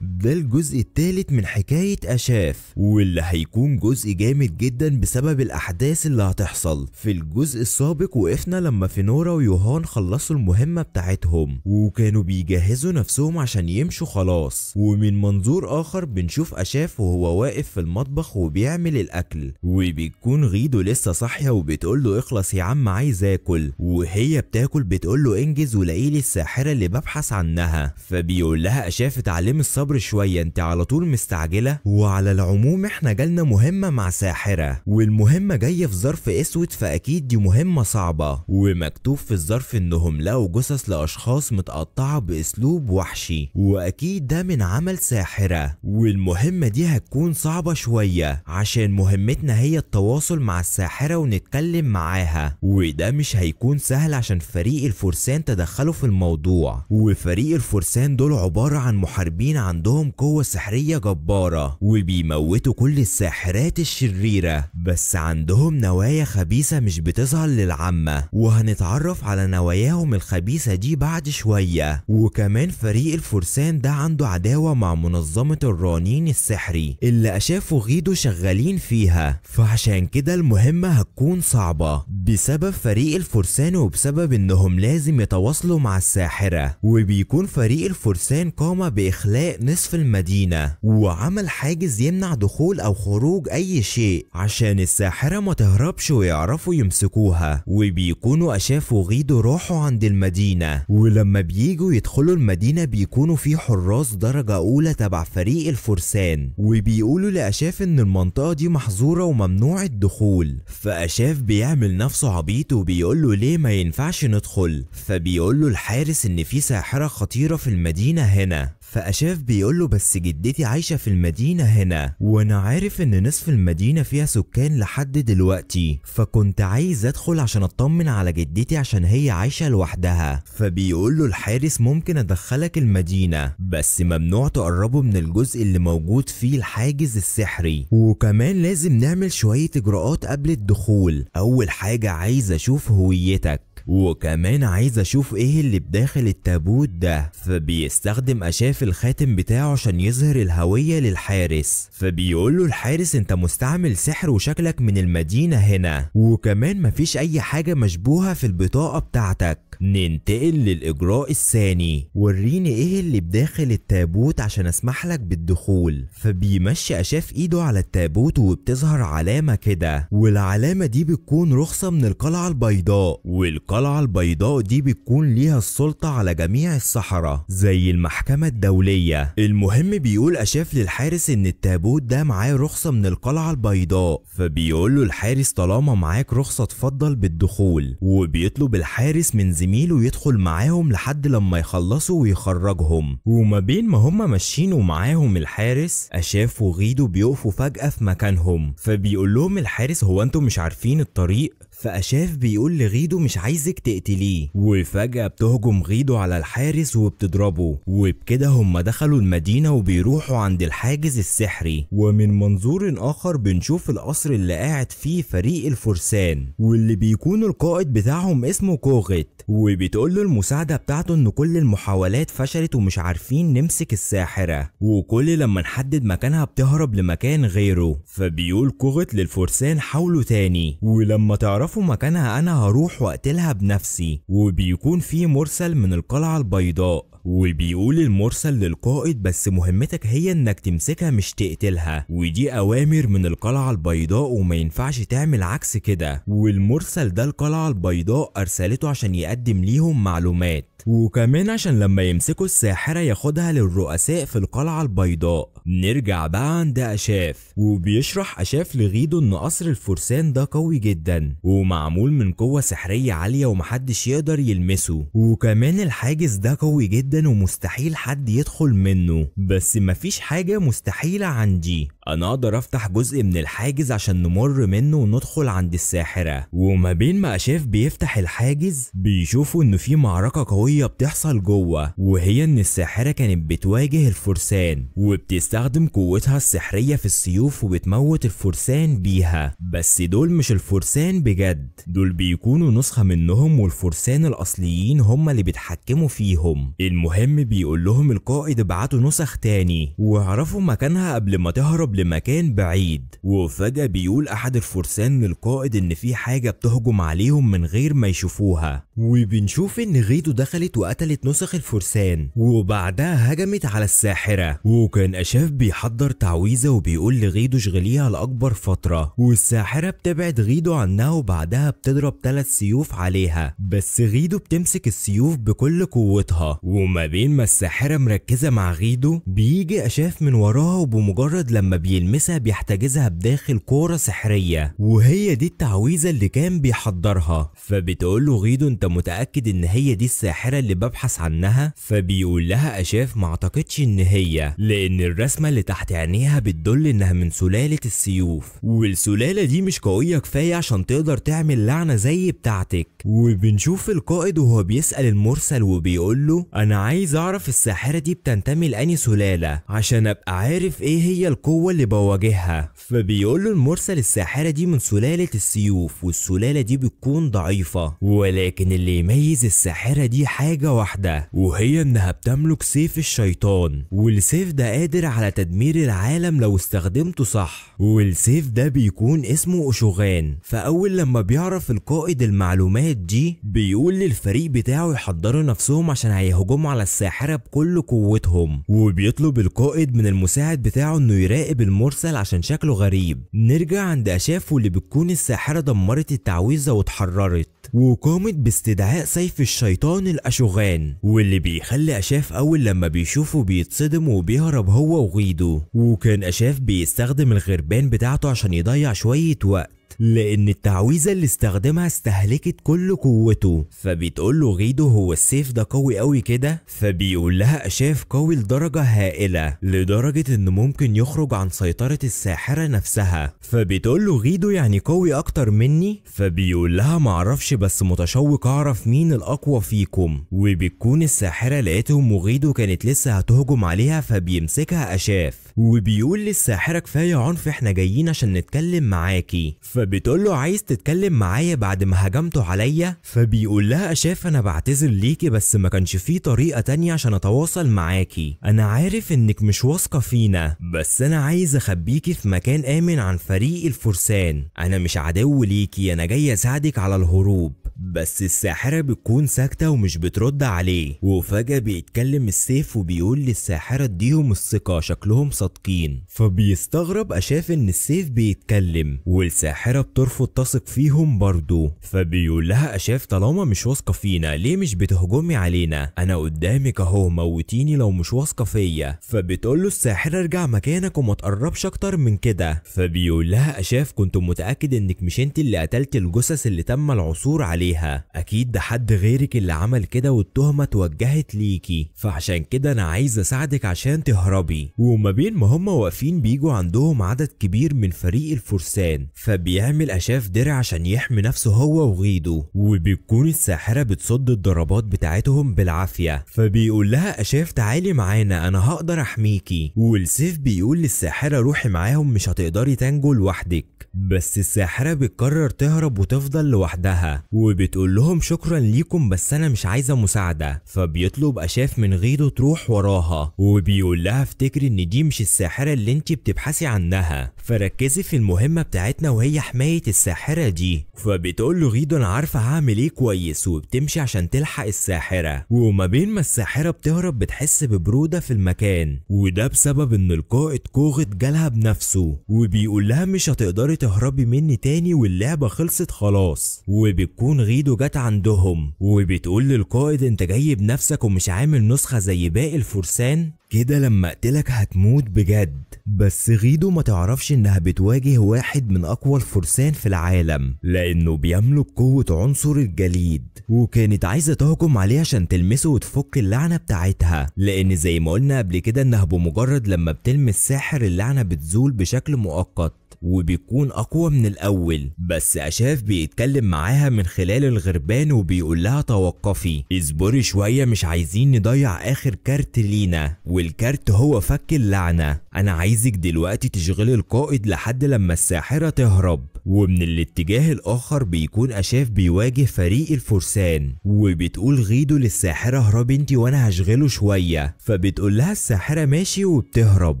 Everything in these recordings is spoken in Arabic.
ده الجزء الثالث من حكاية أشاف واللي هيكون جزء جامد جدا بسبب الأحداث اللي هتحصل في الجزء السابق وقفنا لما فينورا ويوهان خلصوا المهمة بتاعتهم وكانوا بيجهزوا نفسهم عشان يمشوا خلاص ومن منظور آخر بنشوف أشاف وهو واقف في المطبخ وبيعمل الأكل وبيكون غيده لسه صاحية وبتقول له اخلص يا عم عايز آكل وهي بتاكل بتقول له انجز ولاقيلي الساحرة اللي ببحث عنها فبيقول لها أشاف اتعلمي الصبر الصبر شويه انت على طول مستعجله وعلى العموم احنا جالنا مهمه مع ساحره والمهمه جايه في ظرف اسود فاكيد دي مهمه صعبه ومكتوب في الظرف انهم لقوا جثث لاشخاص متقطعه باسلوب وحشي واكيد ده من عمل ساحره والمهمه دي هتكون صعبه شويه عشان مهمتنا هي التواصل مع الساحره ونتكلم معاها وده مش هيكون سهل عشان فريق الفرسان تدخلوا في الموضوع وفريق الفرسان دول عباره عن محاربين عن عندهم قوة سحرية جبارة وبيموتوا كل الساحرات الشريرة بس عندهم نوايا خبيثة مش بتظهر للعامة وهنتعرف على نواياهم الخبيثة دي بعد شوية وكمان فريق الفرسان ده عنده عداوة مع منظمة الرانين السحري اللي أشافوا غيدو شغالين فيها فعشان كده المهمة هتكون صعبة بسبب فريق الفرسان وبسبب انهم لازم يتواصلوا مع الساحرة وبيكون فريق الفرسان قام بإخلاء نصف المدينة وعمل حاجز يمنع دخول أو خروج أي شيء عشان الساحرة ما تهربش ويعرفوا يمسكوها وبيكونوا أشاف وغيد روحوا عند المدينة ولما بييجوا يدخلوا المدينة بيكونوا في حراس درجة أولى تبع فريق الفرسان وبيقولوا لأشاف إن المنطقة دي محظورة وممنوع الدخول فأشاف بيعمل نفسه عبيط وبيقول له ليه ما ينفعش ندخل فبيقول له الحارس إن في ساحرة خطيرة في المدينة هنا فأشاف بيقول له بس جدتي عايشة في المدينة هنا وأنا عارف إن نصف المدينة فيها سكان لحد دلوقتي فكنت عايز أدخل عشان أطمن على جدتي عشان هي عايشة لوحدها فبيقول له الحارس ممكن أدخلك المدينة بس ممنوع تقربه من الجزء اللي موجود فيه الحاجز السحري وكمان لازم نعمل شوية إجراءات قبل الدخول أول حاجة عايز أشوف هويتك وكمان عايز اشوف ايه اللي بداخل التابوت ده فبيستخدم اشاف الخاتم بتاعه عشان يظهر الهوية للحارس فبيقول له الحارس انت مستعمل سحر وشكلك من المدينة هنا وكمان مفيش اي حاجة مشبوهة في البطاقة بتاعتك ننتقل للإجراء الثاني وريني إيه اللي بداخل التابوت عشان أسمح لك بالدخول فبيمشي أشاف إيده على التابوت وبتظهر علامة كده والعلامة دي بتكون رخصة من القلعة البيضاء والقلعة البيضاء دي بتكون ليها السلطة على جميع الصحراء زي المحكمة الدولية المهم بيقول أشاف للحارس إن التابوت ده معاه رخصة من القلعة البيضاء فبيقول له الحارس طالما معاك رخصة اتفضل بالدخول وبيطلب الحارس من زميل زميله يدخل معاهم لحد لما يخلصوا ويخرجهم وما بين ما هم ماشيين ومعاهم الحارس أشاف وغيدو بيقفوا فجأة في مكانهم فبيقول لهم الحارس هو انتوا مش عارفين الطريق فأشاف بيقول لغيدو مش عايزك تقتليه وفجأة بتهجم غيدو على الحارس وبتضربه وبكده هم دخلوا المدينة وبيروحوا عند الحاجز السحري ومن منظور آخر بنشوف القصر اللي قاعد فيه فريق الفرسان واللي بيكون القائد بتاعهم اسمه كوغت وبتقول له المساعدة بتاعته إن كل المحاولات فشلت ومش عارفين نمسك الساحرة وكل لما نحدد مكانها بتهرب لمكان غيره فبيقول كوغت للفرسان حاولوا تاني ولما تعرف بيعرفوا مكانها انا هروح واقتلها بنفسي وبيكون في مرسل من القلعة البيضاء وبيقول المرسل للقائد بس مهمتك هي انك تمسكها مش تقتلها ودي اوامر من القلعة البيضاء وما ينفعش تعمل عكس كده والمرسل ده القلعة البيضاء ارسلته عشان يقدم ليهم معلومات وكمان عشان لما يمسكوا الساحرة ياخدها للرؤساء في القلعة البيضاء نرجع بقى عند أشاف وبيشرح أشاف لغيدو إن قصر الفرسان ده قوي جدا ومعمول من قوة سحرية عالية ومحدش يقدر يلمسه وكمان الحاجز ده قوي جدا جدا ومستحيل حد يدخل منه بس مفيش حاجة مستحيلة عندي أنا أقدر أفتح جزء من الحاجز عشان نمر منه وندخل عند الساحرة وما بين ما أشاف بيفتح الحاجز بيشوفوا إن في معركة قوية بتحصل جوه وهي إن الساحرة كانت بتواجه الفرسان وبتستخدم قوتها السحرية في السيوف وبتموت الفرسان بيها بس دول مش الفرسان بجد دول بيكونوا نسخة منهم والفرسان الأصليين هم اللي بيتحكموا فيهم المهم بيقول لهم القائد ابعتوا نسخ تاني واعرفوا مكانها قبل ما تهرب لمكان بعيد وفجأة بيقول أحد الفرسان للقائد إن في حاجة بتهجم عليهم من غير ما يشوفوها وبنشوف إن غيدو دخلت وقتلت نسخ الفرسان وبعدها هجمت على الساحرة وكان أشاف بيحضر تعويذة وبيقول لغيدو اشغليها لأكبر فترة والساحرة بتبعد غيدو عنها وبعدها بتضرب ثلاث سيوف عليها بس غيدو بتمسك السيوف بكل قوتها وما بين ما الساحرة مركزة مع غيدو بيجي أشاف من وراها وبمجرد لما بيلمسها بيحتجزها بداخل كورة سحرية وهي دي التعويذة اللي كان بيحضرها فبتقول له غيدو أنت متأكد إن هي دي الساحرة اللي ببحث عنها فبيقول لها أشاف ما أعتقدش إن هي لأن الرسمة اللي تحت عينيها بتدل إنها من سلالة السيوف والسلالة دي مش قوية كفاية عشان تقدر تعمل لعنة زي بتاعتك وبنشوف القائد وهو بيسأل المرسل وبيقول له أنا انا عايز اعرف الساحرة دي بتنتمي لأني سلالة عشان ابقى عارف ايه هي القوة اللي بواجهها فبيقول له المرسل الساحرة دي من سلالة السيوف والسلالة دي بتكون ضعيفة ولكن اللي يميز الساحرة دي حاجة واحدة وهي انها بتملك سيف الشيطان والسيف ده قادر على تدمير العالم لو استخدمته صح والسيف ده بيكون اسمه أشوغان فأول لما بيعرف القائد المعلومات دي بيقول للفريق بتاعه يحضروا نفسهم عشان هيهجموا على الساحرة بكل قوتهم وبيطلب القائد من المساعد بتاعه انه يراقب المرسل عشان شكله غريب نرجع عند أشاف واللي بتكون الساحرة دمرت التعويذة واتحررت وقامت باستدعاء سيف الشيطان الأشوغان واللي بيخلي أشاف أول لما بيشوفه بيتصدم وبيهرب هو وغيده وكان أشاف بيستخدم الغربان بتاعته عشان يضيع شوية وقت لأن التعويذة اللي استخدمها استهلكت كل قوته فبتقول له غيدو هو السيف ده قوي قوي كده فبيقول لها أشاف قوي لدرجة هائلة لدرجة إن ممكن يخرج عن سيطرة الساحرة نفسها فبتقول له غيدو يعني قوي أكتر مني فبيقول لها معرفش بس متشوق أعرف مين الأقوى فيكم وبتكون الساحرة لقيتهم وغيدو كانت لسه هتهجم عليها فبيمسكها أشاف وبيقول للساحرة كفاية عنف احنا جايين عشان نتكلم معاكي فبتقول له عايز تتكلم معايا بعد ما هجمته عليا فبيقول لها شاف انا بعتذر ليكي بس ما كانش في طريقه تانية عشان اتواصل معاكي انا عارف انك مش واثقه فينا بس انا عايز اخبيكي في مكان امن عن فريق الفرسان انا مش عدو ليكي انا جاي اساعدك على الهروب بس الساحرة بتكون ساكتة ومش بترد عليه وفجأة بيتكلم السيف وبيقول للساحرة اديهم الثقة شكلهم صادقين فبيستغرب أشاف إن السيف بيتكلم والساحرة بترفض تثق فيهم برضه فبيقول لها أشاف طالما مش واثقة فينا ليه مش بتهجمي علينا أنا قدامك أهو موتيني لو مش واثقة فيا فبتقول له الساحرة ارجع مكانك وما تقربش أكتر من كده فبيقول لها أشاف كنت متأكد إنك مش أنت اللي قتلت الجثث اللي تم العثور عليه عليها اكيد ده حد غيرك اللي عمل كده والتهمه اتوجهت ليكي فعشان كده انا عايز اساعدك عشان تهربي وما بين ما هم واقفين بيجوا عندهم عدد كبير من فريق الفرسان فبيعمل اشاف درع عشان يحمي نفسه هو وغيده وبتكون الساحره بتصد الضربات بتاعتهم بالعافيه فبيقول لها اشاف تعالي معانا انا هقدر احميكي والسيف بيقول للساحره روحي معاهم مش هتقدري تنجو لوحدك بس الساحره بتقرر تهرب وتفضل لوحدها وب وبتقول لهم شكرا ليكم بس انا مش عايزه مساعده فبيطلب اشاف من غيدو تروح وراها وبيقول لها افتكري ان دي مش الساحره اللي انت بتبحثي عنها فركزي في المهمه بتاعتنا وهي حمايه الساحره دي فبتقول له غيدو انا عارفه هعمل ايه كويس وبتمشي عشان تلحق الساحره وما بين ما الساحره بتهرب بتحس ببروده في المكان وده بسبب ان القائد كوغت جالها بنفسه وبيقول لها مش هتقدري تهربي مني تاني واللعبه خلصت خلاص وبتكون تغيد وجت عندهم وبتقول للقائد انت جاي بنفسك ومش عامل نسخة زي باقي الفرسان كده لما اقتلك هتموت بجد بس غيدو ما تعرفش انها بتواجه واحد من اقوى الفرسان في العالم لانه بيملك قوة عنصر الجليد وكانت عايزة تهجم عليه عشان تلمسه وتفك اللعنة بتاعتها لان زي ما قلنا قبل كده انها بمجرد لما بتلمس ساحر اللعنة بتزول بشكل مؤقت وبيكون أقوى من الأول بس أشاف بيتكلم معاها من خلال الغربان وبيقول لها توقفي اصبري شوية مش عايزين نضيع آخر كارت لينا والكارت هو فك اللعنة أنا عايزك دلوقتي تشغلي القائد لحد لما الساحرة تهرب ومن الاتجاه الآخر بيكون أشاف بيواجه فريق الفرسان وبتقول غيدو للساحرة اهربي انت وأنا هشغله شوية فبتقول لها الساحرة ماشي وبتهرب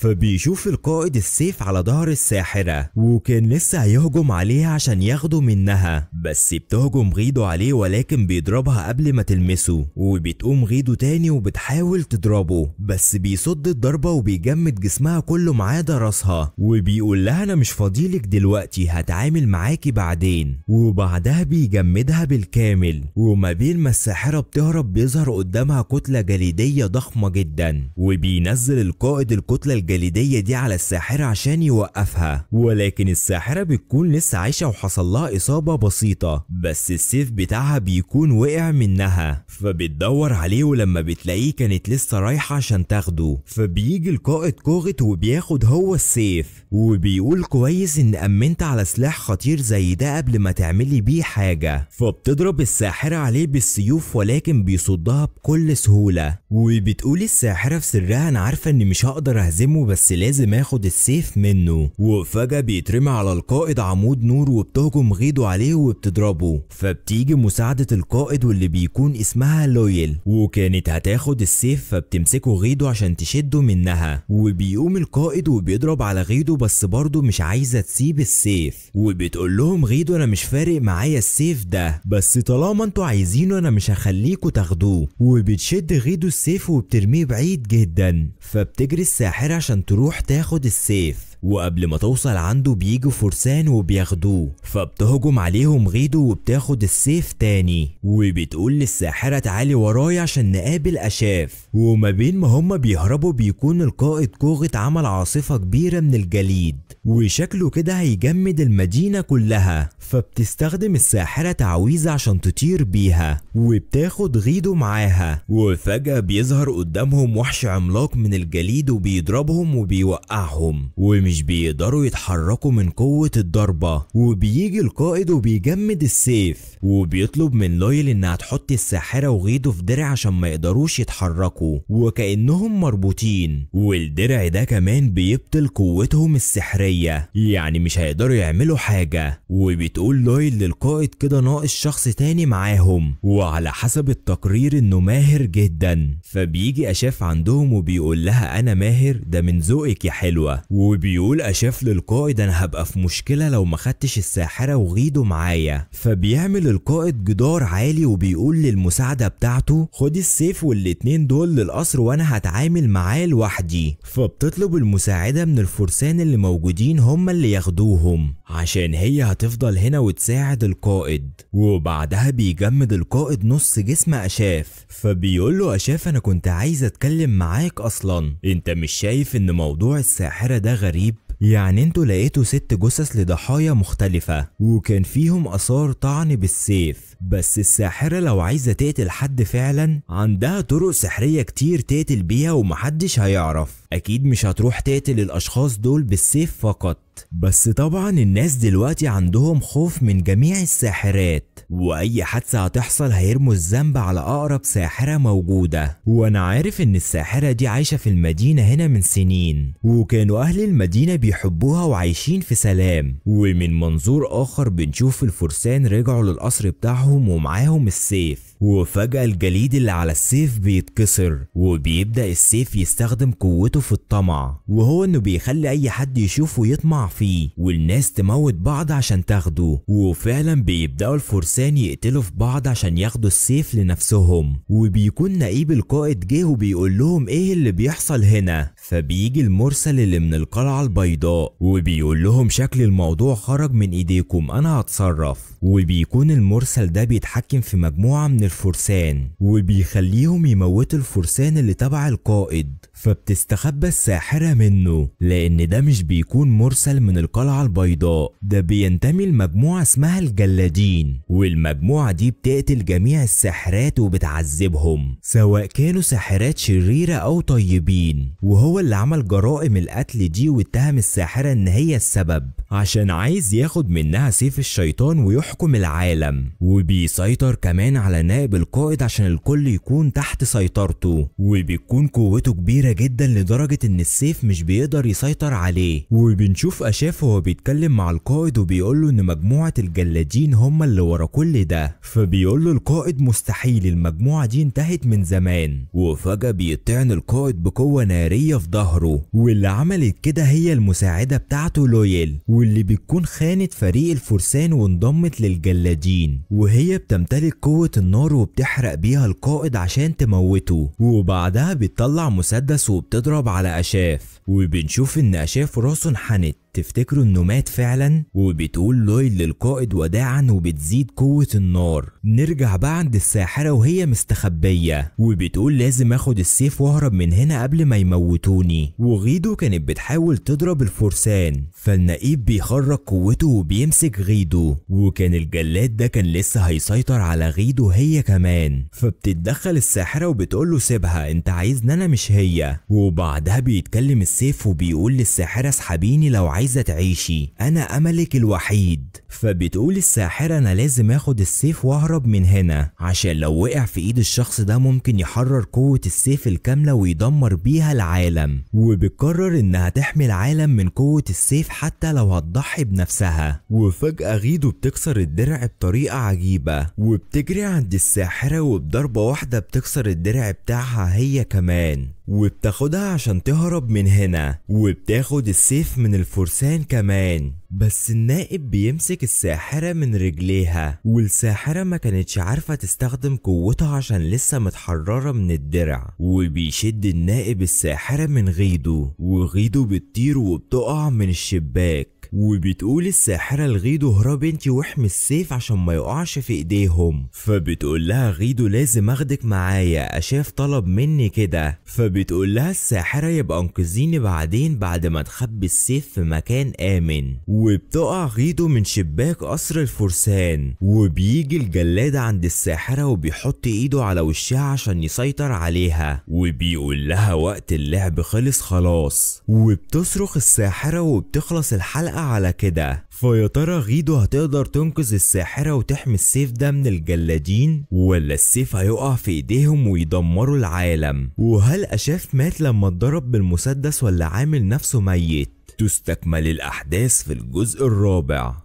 فبيشوف القائد السيف على ظهر الساحرة وكان لسه هيهجم عليها عشان ياخده منها بس بتهجم غيده عليه ولكن بيضربها قبل ما تلمسه وبتقوم غيده تاني وبتحاول تضربه بس بيصد الضربة وبيجمد جسمها كله معاه عدا راسها وبيقول لها انا مش فاضيلك دلوقتي هتعامل معاكي بعدين وبعدها بيجمدها بالكامل وما بين ما الساحرة بتهرب بيظهر قدامها كتلة جليدية ضخمة جدا وبينزل القائد الكتلة الجليدية دي على الساحرة عشان يوقفها ولكن الساحرة بتكون لسه عايشة وحصل لها إصابة بسيطة بس السيف بتاعها بيكون وقع منها فبتدور عليه ولما بتلاقيه كانت لسه رايحة عشان تاخده فبيجي القائد كوغت وبياخد هو السيف وبيقول كويس إن أمنت على سلاح خطير زي ده قبل ما تعملي بيه حاجة فبتضرب الساحرة عليه بالسيوف ولكن بيصدها بكل سهولة وبتقول الساحرة في سرها أنا عارفة إني مش هقدر أهزمه بيتكلموا بس لازم اخد السيف منه وفجأة بيترمي على القائد عمود نور وبتهجم غيده عليه وبتضربه فبتيجي مساعدة القائد واللي بيكون اسمها لويل وكانت هتاخد السيف فبتمسكه غيده عشان تشده منها وبيقوم القائد وبيضرب على غيده بس برضه مش عايزة تسيب السيف وبتقول لهم غيده انا مش فارق معايا السيف ده بس طالما انتوا عايزينه انا مش هخليكوا تاخدوه وبتشد غيده السيف وبترميه بعيد جدا فبتجري الساحرة عشان تروح تاخد السيف وقبل ما توصل عنده بيجوا فرسان وبياخدوه فبتهجم عليهم غيدو وبتاخد السيف تاني وبتقول للساحرة تعالي ورايا عشان نقابل أشاف وما بين ما هما بيهربوا بيكون القائد كوغت عمل عاصفة كبيرة من الجليد وشكله كده هيجمد المدينة كلها فبتستخدم الساحرة تعويذة عشان تطير بيها وبتاخد غيدو معاها وفجأة بيظهر قدامهم وحش عملاق من الجليد وبيضربهم وبيوقعهم ومن مش بيقدروا يتحركوا من قوة الضربة وبيجي القائد وبيجمد السيف وبيطلب من لويل انها تحط الساحرة وغيده في درع عشان ما يقدروش يتحركوا وكأنهم مربوطين والدرع ده كمان بيبطل قوتهم السحرية يعني مش هيقدروا يعملوا حاجة وبتقول لويل للقائد كده ناقص شخص تاني معاهم وعلى حسب التقرير انه ماهر جدا فبيجي اشاف عندهم وبيقول لها انا ماهر ده من ذوقك يا حلوة وبيقول بيقول أشاف للقائد أنا هبقى في مشكلة لو ما خدتش الساحرة وغيده معايا فبيعمل القائد جدار عالي وبيقول للمساعدة بتاعته خد السيف والاتنين دول للقصر وأنا هتعامل معاه لوحدي فبتطلب المساعدة من الفرسان اللي موجودين هما اللي ياخدوهم عشان هي هتفضل هنا وتساعد القائد وبعدها بيجمد القائد نص جسم أشاف فبيقول له أشاف أنا كنت عايز أتكلم معاك أصلا أنت مش شايف إن موضوع الساحرة ده غريب يعني انتوا لقيتوا ست جثث لضحايا مختلفة وكان فيهم اثار طعن بالسيف بس الساحرة لو عايزة تقتل حد فعلا عندها طرق سحرية كتير تقتل بيها ومحدش هيعرف اكيد مش هتروح تقتل الاشخاص دول بالسيف فقط بس طبعا الناس دلوقتي عندهم خوف من جميع الساحرات واي حادثه هتحصل هيرموا الذنب على اقرب ساحره موجوده وانا عارف ان الساحره دي عايشه في المدينه هنا من سنين وكانوا اهل المدينه بيحبوها وعايشين في سلام ومن منظور اخر بنشوف الفرسان رجعوا للقصر بتاعهم ومعاهم السيف وفجأة الجليد اللي على السيف بيتكسر وبيبدأ السيف يستخدم قوته في الطمع وهو انه بيخلي اي حد يشوفه يطمع فيه والناس تموت بعض عشان تاخده وفعلا بيبدأوا الفرسان يقتلوا في بعض عشان ياخدوا السيف لنفسهم وبيكون نقيب القائد جه وبيقول لهم ايه اللي بيحصل هنا فبيجي المرسل اللي من القلعة البيضاء وبيقول لهم شكل الموضوع خرج من ايديكم انا هتصرف وبيكون المرسل ده بيتحكم في مجموعة من الفرسان وبيخليهم يموتوا الفرسان اللي تبع القائد فبتستخبى الساحرة منه لأن ده مش بيكون مرسل من القلعة البيضاء ده بينتمي لمجموعة اسمها الجلادين والمجموعة دي بتقتل جميع الساحرات وبتعذبهم سواء كانوا ساحرات شريرة أو طيبين وهو اللي عمل جرائم القتل دي واتهم الساحرة إن هي السبب عشان عايز ياخد منها سيف الشيطان ويحكم العالم وبيسيطر كمان على ناس الإرهاب القائد عشان الكل يكون تحت سيطرته وبيكون قوته كبيرة جدا لدرجة إن السيف مش بيقدر يسيطر عليه وبنشوف أشاف وهو بيتكلم مع القائد وبيقول له إن مجموعة الجلادين هم اللي ورا كل ده فبيقول له القائد مستحيل المجموعة دي انتهت من زمان وفجأة بيطعن القائد بقوة نارية في ظهره واللي عملت كده هي المساعدة بتاعته لويل واللي بتكون خانت فريق الفرسان وانضمت للجلادين وهي بتمتلك قوة النار النار وبتحرق بيها القائد عشان تموته وبعدها بتطلع مسدس وبتضرب على أشاف وبنشوف إن أشاف راسه انحنت تفتكروا انه مات فعلا وبتقول لويل للقائد وداعا وبتزيد قوة النار نرجع بقى عند الساحرة وهي مستخبية وبتقول لازم اخد السيف واهرب من هنا قبل ما يموتوني وغيدو كانت بتحاول تضرب الفرسان فالنقيب بيخرج قوته وبيمسك غيدو وكان الجلاد ده كان لسه هيسيطر على غيدو هي كمان فبتتدخل الساحرة وبتقول له سيبها انت عايزني انا مش هي وبعدها بيتكلم السيف وبيقول للساحرة اسحبيني لو عايز عايزة تعيشي أنا أملك الوحيد فبتقول الساحرة أنا لازم آخد السيف وأهرب من هنا عشان لو وقع في إيد الشخص ده ممكن يحرر قوة السيف الكاملة ويدمر بيها العالم وبتقرر إنها تحمي العالم من قوة السيف حتى لو هتضحي بنفسها وفجأة غيدو بتكسر الدرع بطريقة عجيبة وبتجري عند الساحرة وبضربة واحدة بتكسر الدرع بتاعها هي كمان وبتاخدها عشان تهرب من هنا وبتاخد السيف من الفرسان كمان بس النائب بيمسك الساحرة من رجليها والساحرة ما كانتش عارفة تستخدم قوتها عشان لسه متحررة من الدرع وبيشد النائب الساحرة من غيده وغيده بتطير وبتقع من الشباك وبتقول الساحرة لغيدو اهرب انت واحمي السيف عشان ما يقعش في ايديهم فبتقول لها غيدو لازم اخدك معايا اشاف طلب مني كده فبتقول لها الساحرة يبقى انقذيني بعدين بعد ما تخبي السيف في مكان امن وبتقع غيدو من شباك قصر الفرسان وبيجي الجلاد عند الساحرة وبيحط ايده على وشها عشان يسيطر عليها وبيقول لها وقت اللعب خلص خلاص وبتصرخ الساحرة وبتخلص الحلقة بقى على كده فيا ترى غيدو هتقدر تنقذ الساحرة وتحمي السيف ده من الجلادين ولا السيف هيقع في ايديهم ويدمروا العالم وهل أشاف مات لما اتضرب بالمسدس ولا عامل نفسه ميت تستكمل الأحداث في الجزء الرابع